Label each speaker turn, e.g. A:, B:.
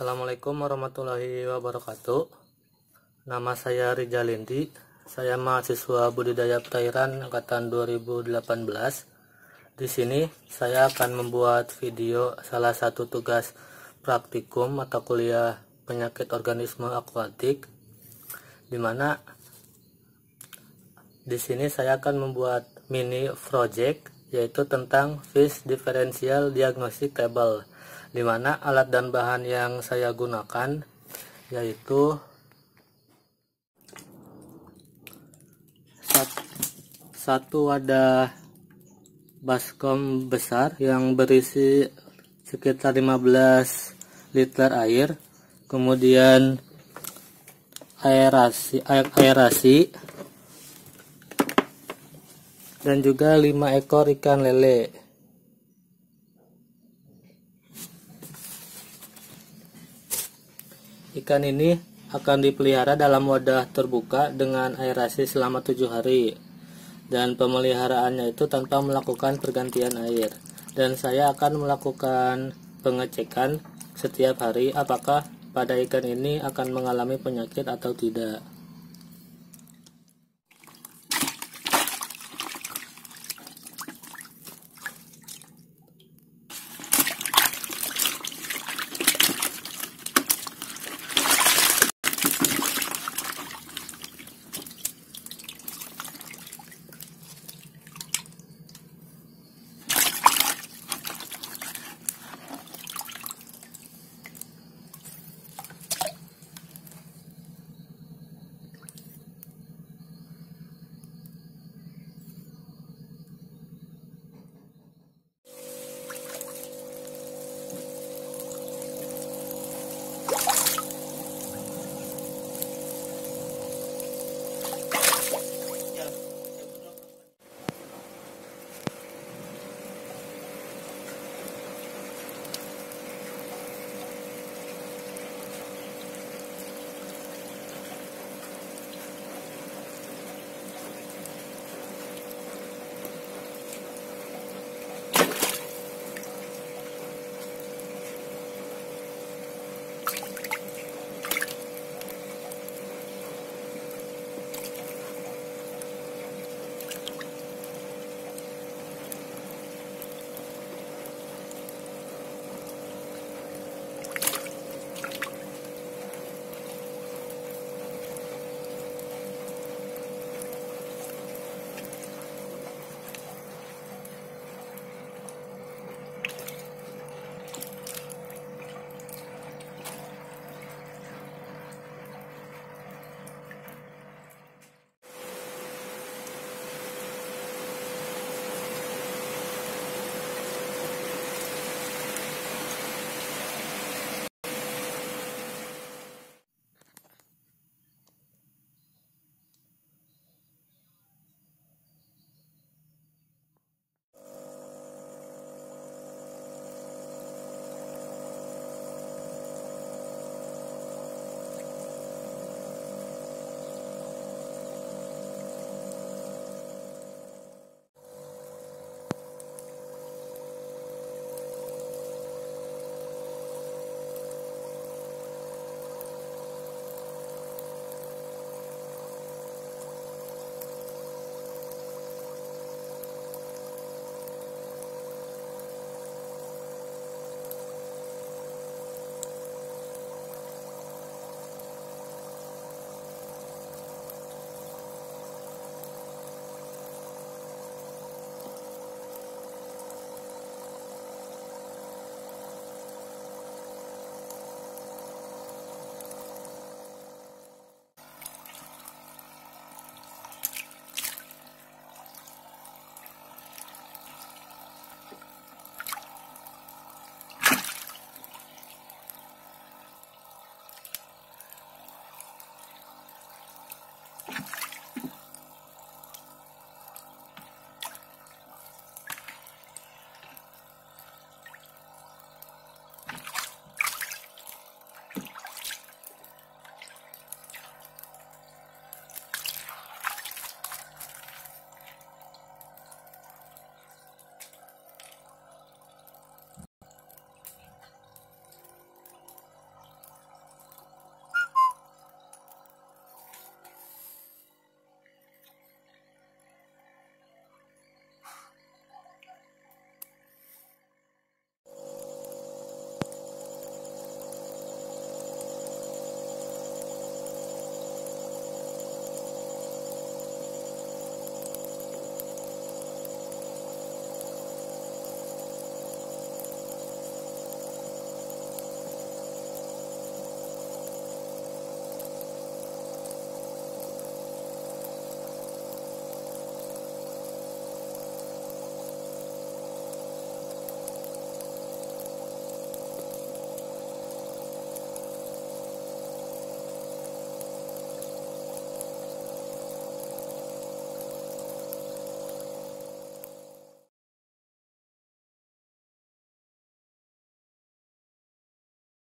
A: Assalamualaikum warahmatullahi wabarakatuh. Nama saya Lindi Saya mahasiswa budidaya perairan angkatan 2018. Di sini saya akan membuat video salah satu tugas praktikum atau kuliah penyakit organisme akuatik Dimana di sini saya akan membuat mini project yaitu tentang fish differential diagnostic table dimana alat dan bahan yang saya gunakan yaitu satu wadah baskom besar yang berisi sekitar 15 liter air kemudian aerasi aerasi dan juga 5 ekor ikan lele Ikan ini akan dipelihara dalam wadah terbuka dengan aerasi selama tujuh hari dan pemeliharaannya itu tanpa melakukan pergantian air dan saya akan melakukan pengecekan setiap hari apakah pada ikan ini akan mengalami penyakit atau tidak